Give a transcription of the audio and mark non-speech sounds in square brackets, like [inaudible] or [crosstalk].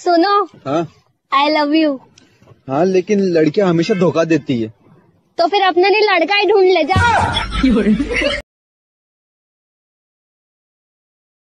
सुनो I love you हाँ लेकिन लड़कियाँ हमेशा धोखा देती है तो फिर अपने लिए लड़का ही ढूंढ ले जाओ [laughs]